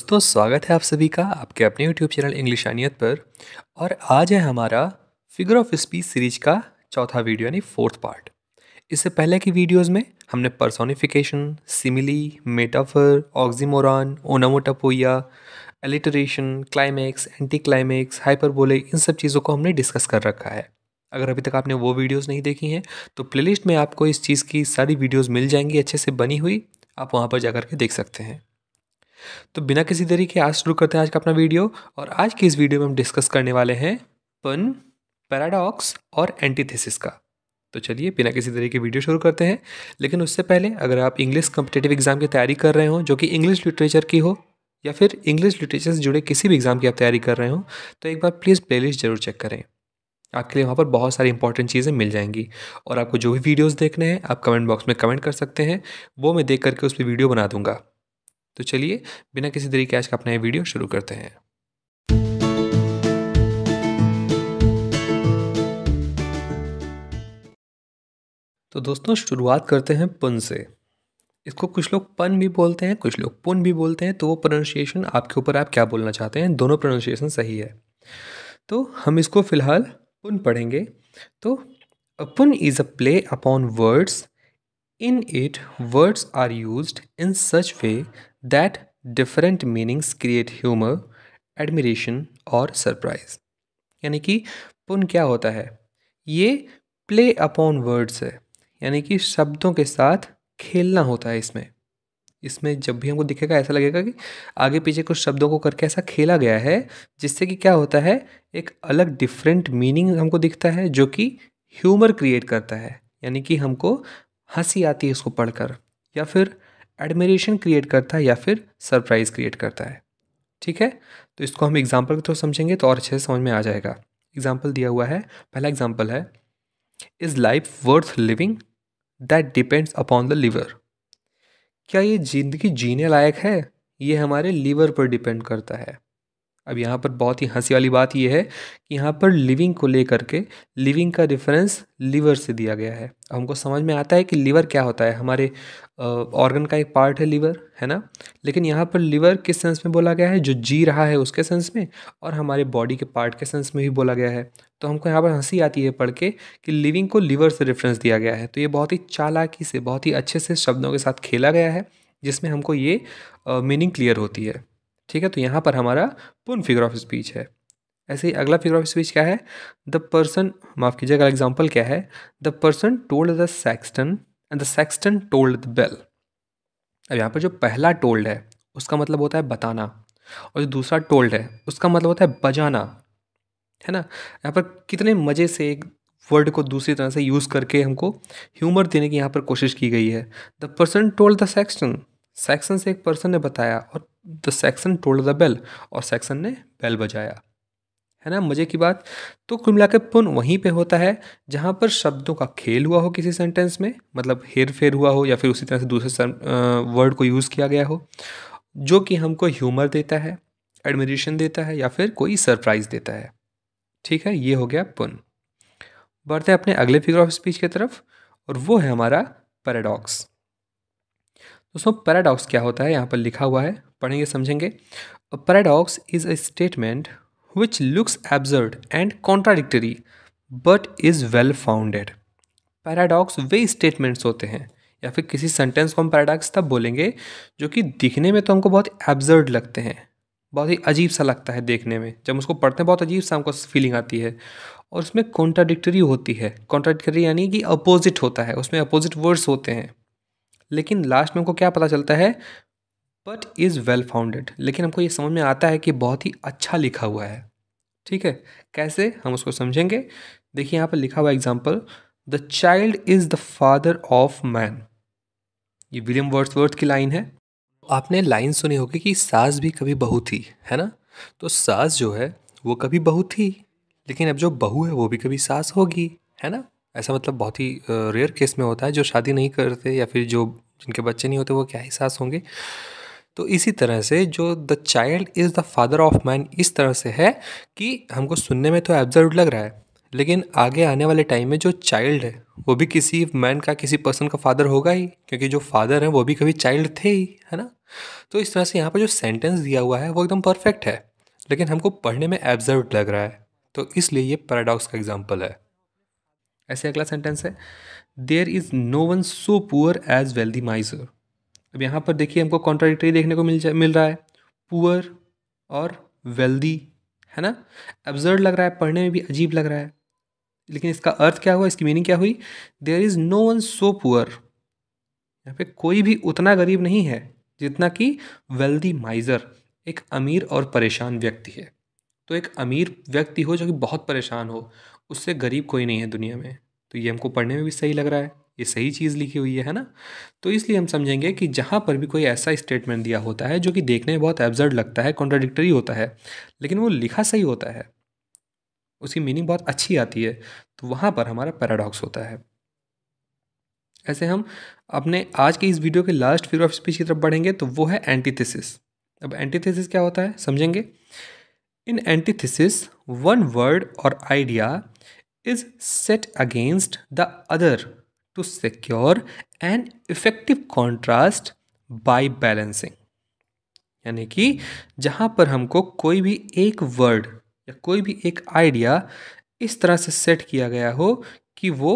दोस्तों स्वागत है आप सभी का आपके अपने YouTube चैनल इंग्लिश अनियत पर और आज है हमारा फिगर ऑफ स्पीच सीरीज का चौथा वीडियो यानी फोर्थ पार्ट इससे पहले की वीडियोस में हमने personification simile metaphor oxymoron onomatopoeia alliteration climax anti climax hyperbole इन सब चीज़ों को हमने डिस्कस कर रखा है अगर अभी तक आपने वो वीडियोस नहीं देखी हैं तो प्लेलिस्ट में आपको इस चीज़ की सारी वीडियोस मिल जाएंगी अच्छे से बनी हुई आप वहाँ पर जा के देख सकते हैं तो बिना किसी देरी के आज शुरू करते हैं आज का अपना वीडियो और आज की इस वीडियो में हम डिस्कस करने वाले हैं पन पैराडॉक्स और एंटीथेसिस का तो चलिए बिना किसी तरीके की वीडियो शुरू करते हैं लेकिन उससे पहले अगर आप इंग्लिश कम्पिटेटिव एग्जाम की तैयारी कर रहे हो जो कि इंग्लिश लिटरेचर की हो या फिर इंग्लिश लिटरेचर से जुड़े किसी भी एग्ज़ाम की आप तैयारी कर रहे हो तो एक बार प्लीज़ प्लेलिस्ट ज़रूर चेक करें आपके लिए वहाँ पर बहुत सारी इंपॉर्टेंट चीज़ें मिल जाएंगी और आपको जो भी वीडियोज़ देखने हैं आप कमेंट बॉक्स में कमेंट कर सकते हैं वो मैं देख करके उस पर वीडियो बना दूंगा तो चलिए बिना किसी देरी के आज का अपना ये वीडियो शुरू करते हैं तो दोस्तों शुरुआत करते हैं पुन से इसको कुछ लोग पन भी बोलते हैं कुछ लोग पुन भी बोलते हैं तो वो प्रोनाउंसिएशन आपके ऊपर आप क्या बोलना चाहते हैं दोनों प्रोनाउंसिएशन सही है तो हम इसको फ़िलहाल पुन पढ़ेंगे तो pun is a play upon words in it words are used in such way that different meanings create humour admiration और सरप्राइज यानी कि पुन क्या होता है ये प्ले अपॉन वर्ड्स है यानी कि शब्दों के साथ खेलना होता है इसमें इसमें जब भी हमको दिखेगा ऐसा लगेगा कि आगे पीछे कुछ शब्दों को करके ऐसा खेला गया है जिससे कि क्या होता है एक अलग डिफरेंट मीनिंग हमको दिखता है जो कि ह्यूमर क्रिएट करता है यानी कि हमको हंसी आती है इसको पढ़कर या फिर एडमिरेशन क्रिएट करता है या फिर सरप्राइज़ क्रिएट करता है ठीक है तो इसको हम एग्जाम्पल के थ्रू समझेंगे तो और अच्छे से समझ में आ जाएगा एग्जाम्पल दिया हुआ है पहला एग्जाम्पल है is life worth living that depends upon the liver क्या ये ज़िंदगी जीने लायक है ये हमारे लीवर पर डिपेंड करता है अब यहाँ पर बहुत ही हंसी वाली बात यह है कि यहाँ पर लिविंग को लेकर के लिविंग का रेफरेंस लीवर से दिया गया है हमको समझ में आता है कि लीवर क्या होता है हमारे ऑर्गन का एक पार्ट है लीवर है ना लेकिन यहाँ पर लीवर किस सेंस में बोला गया है जो जी रहा है उसके सेंस में और हमारे बॉडी के पार्ट के सेंस में भी बोला गया है तो हमको यहाँ पर हंसी आती है पढ़ के कि लिविंग को लीवर से रेफरेंस दिया गया है तो ये बहुत ही चालाकी से बहुत ही अच्छे से शब्दों के साथ खेला गया है जिसमें हमको ये मीनिंग क्लियर होती है ठीक है तो यहाँ पर हमारा पुन फिगर ऑफ स्पीच है ऐसे ही अगला फिगर ऑफ स्पीच क्या है द पर्सन माफ़ कीजिएगा एग्जाम्पल क्या है the person told the sexton and the sexton told the bell अब यहाँ पर जो पहला टोल्ड है उसका मतलब होता है बताना और जो दूसरा टोल्ड है उसका मतलब होता है बजाना है ना यहाँ पर कितने मज़े से एक वर्ड को दूसरी तरह से यूज़ करके हमको ह्यूमर देने की यहाँ पर कोशिश की गई है the person told the sexton sexton से एक पर्सन ने बताया और the section told the bell और सेक्शन ने बेल बजाया है ना मज़े की बात तो कुल मिला के पुन वहीं पे होता है जहाँ पर शब्दों का खेल हुआ हो किसी सेंटेंस में मतलब हेर फेर हुआ हो या फिर उसी तरह से दूसरे वर्ड को यूज़ किया गया हो जो कि हमको ह्यूमर देता है एडमिरेशन देता है या फिर कोई सरप्राइज़ देता है ठीक है ये हो गया पुन बढ़ते हैं अपने अगले फिगर ऑफ स्पीच की तरफ और वो है हमारा पैराडॉक्स दोस्तों पैराडॉक्स क्या होता है यहाँ पर लिखा हुआ है पढ़ेंगे समझेंगे paradox is a statement which looks absurd and contradictory but is well founded paradox वे स्टेटमेंट्स होते हैं या फिर किसी सेंटेंस को हम पैराडॉक्स तब बोलेंगे जो कि दिखने में तो हमको बहुत एब्जर्ड लगते हैं बहुत ही अजीब सा लगता है देखने में जब उसको पढ़ते हैं बहुत अजीब सा हमको फीलिंग आती है और उसमें कॉन्ट्राडिक्टरी होती है कॉन्ट्राडिक्टरी यानी कि अपोजिट होता है उसमें अपोजिट वर्ड्स होते हैं लेकिन लास्ट में हमको क्या पता चलता है बट इज़ वेल फाउंडेड लेकिन हमको ये समझ में आता है कि बहुत ही अच्छा लिखा हुआ है ठीक है कैसे हम उसको समझेंगे देखिए यहाँ पर लिखा हुआ example the child is the father of man ये विलियम वर्ड्सवर्थ की लाइन है आपने लाइन सुनी होगी कि सास भी कभी बहू थी है ना तो सास जो है वो कभी बहू थी लेकिन अब जो बहू है वो भी कभी सास होगी है ना ऐसा मतलब बहुत ही रेयर केस में होता है जो शादी नहीं करते या फिर जो जिनके बच्चे नहीं होते वो क्या ही सास होंगे तो इसी तरह से जो the child is the father of man इस तरह से है कि हमको सुनने में तो एब्जर्व लग रहा है लेकिन आगे आने वाले टाइम में जो चाइल्ड है वो भी किसी मैन का किसी पर्सन का फादर होगा ही क्योंकि जो फादर है वो भी कभी चाइल्ड थे ही है ना तो इस तरह से यहाँ पर जो सेंटेंस दिया हुआ है वो एकदम परफेक्ट है लेकिन हमको पढ़ने में एब्जर्व लग रहा है तो इसलिए ये पैराडॉक्स का एग्जाम्पल है ऐसे अगला सेंटेंस है there is no one so poor as wealthy miser अब यहाँ पर देखिए हमको कॉन्ट्राडिक्टरी देखने को मिल जा मिल रहा है पुअर और वेल्दी है ना एब्जर्ड लग रहा है पढ़ने में भी अजीब लग रहा है लेकिन इसका अर्थ क्या हुआ इसकी मीनिंग क्या हुई there is no one so poor यहाँ पे कोई भी उतना गरीब नहीं है जितना कि वेल्दी माइज़र एक अमीर और परेशान व्यक्ति है तो एक अमीर व्यक्ति हो जो कि बहुत परेशान हो उससे गरीब कोई नहीं है दुनिया में तो ये हमको पढ़ने में भी सही लग रहा है ये सही चीज़ लिखी हुई है ना तो इसलिए हम समझेंगे कि जहाँ पर भी कोई ऐसा स्टेटमेंट दिया होता है जो कि देखने में बहुत एब्जर्ड लगता है कॉन्ट्राडिक्टरी होता है लेकिन वो लिखा सही होता है उसकी मीनिंग बहुत अच्छी आती है तो वहाँ पर हमारा पैराडॉक्स होता है ऐसे हम अपने आज के इस वीडियो के लास्ट फिगर ऑफ स्पीच की तरफ बढ़ेंगे तो वो है एंटीथिसिस अब एंटीथिसिस क्या होता है समझेंगे इन एंटीथिसिस वन वर्ड और idea is set against the other to secure an effective contrast by balancing यानी कि जहाँ पर हमको कोई भी एक वर्ड या कोई भी एक आइडिया इस तरह से सेट किया गया हो कि वो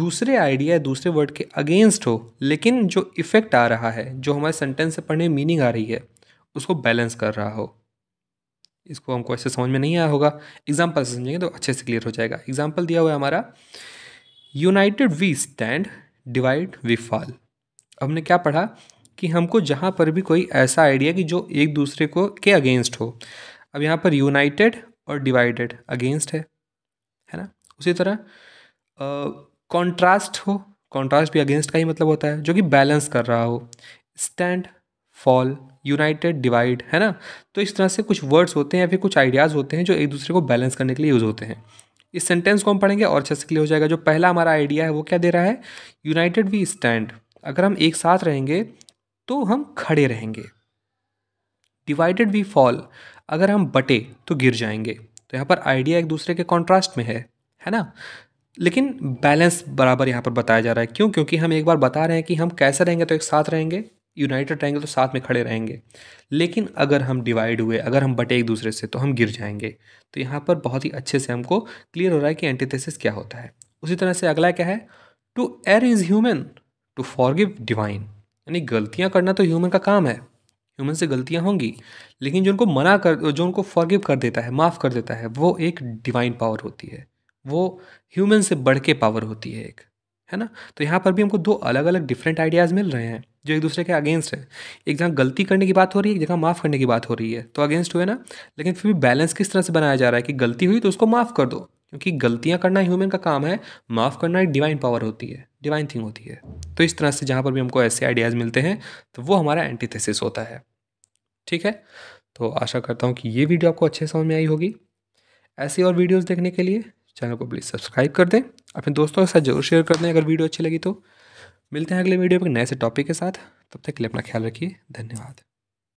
दूसरे आइडिया दूसरे वर्ड के अगेंस्ट हो लेकिन जो इफ़ेक्ट आ रहा है जो हमारे सेंटेंस से पढ़ने में मीनिंग आ रही है उसको बैलेंस कर रहा हो इसको हमको ऐसे समझ में नहीं आया होगा एग्जाम्पल से समझेंगे तो अच्छे से क्लियर हो जाएगा एग्जाम्पल दिया हुआ है हमारा united we stand divide we fall हमने क्या पढ़ा कि हमको जहाँ पर भी कोई ऐसा आइडिया कि जो एक दूसरे को के अगेंस्ट हो अब यहाँ पर यूनाइटेड और डिवाइडेड अगेंस्ट है है ना उसी तरह कॉन्ट्रास्ट हो कॉन्ट्रास्ट भी अगेंस्ट का ही मतलब होता है जो कि बैलेंस कर रहा हो स्टैंड फॉल यूनाइटेड डिवाइड है ना तो इस तरह से कुछ वर्ड्स होते हैं या फिर कुछ आइडियाज़ होते हैं जो एक दूसरे को बैलेंस करने के लिए यूज़ होते हैं इस सेंटेंस को हम पढ़ेंगे और अच्छे से क्लियर हो जाएगा जो पहला हमारा आइडिया है वो क्या दे रहा है यूनाइटेड वी स्टैंड अगर हम एक साथ रहेंगे तो हम खड़े रहेंगे डिवाइडेड वी फॉल अगर हम बटे तो गिर जाएंगे तो यहाँ पर आइडिया एक दूसरे के कॉन्ट्रास्ट में है है ना लेकिन बैलेंस बराबर यहाँ पर बताया जा रहा है क्यों क्योंकि हम एक बार बता रहे हैं कि हम कैसे रहेंगे तो एक साथ रहेंगे यूनाइटेड रहेंगे तो साथ में खड़े रहेंगे लेकिन अगर हम डिवाइड हुए अगर हम बटे एक दूसरे से तो हम गिर जाएंगे तो यहाँ पर बहुत ही अच्छे से हमको क्लियर हो रहा है कि एंटीथेसिस क्या होता है उसी तरह से अगला क्या है to err is human to forgive divine यानी गलतियाँ करना तो ह्यूमन का काम है ह्यूमन से गलतियाँ होंगी लेकिन जो उनको मना कर जो उनको फॉरगिव कर देता है माफ़ कर देता है वो एक डिवाइन पावर होती है वो ह्यूमन से बढ़ के पावर होती है एक है ना तो यहाँ पर भी हमको दो अलग अलग डिफरेंट आइडियाज़ मिल रहे हैं जो एक दूसरे के अगेंस्ट है एक जगह गलती करने की बात हो रही है एक जगह माफ़ करने की बात हो रही है तो अगेंस्ट हुए ना लेकिन फिर भी बैलेंस किस तरह से बनाया जा रहा है कि गलती हुई तो उसको माफ़ कर दो क्योंकि गलतियाँ करना ह्यूमन का काम है माफ़ करना एक डिवाइन पावर होती है डिवाइन थिंग होती है तो इस तरह से जहाँ पर भी हमको ऐसे आइडियाज़ मिलते हैं तो वो हमारा एंटीथेसिस होता है ठीक है तो आशा करता हूँ कि ये वीडियो आपको अच्छे समझ में आई होगी ऐसी और वीडियोज़ देखने के लिए चैनल को प्लीज़ सब्सक्राइब कर दें अपने दोस्तों के साथ जरूर शेयर कर दें अगर वीडियो अच्छी लगी तो मिलते हैं अगले वीडियो में नए से टॉपिक के साथ तब तक के लिए अपना ख्याल रखिए धन्यवाद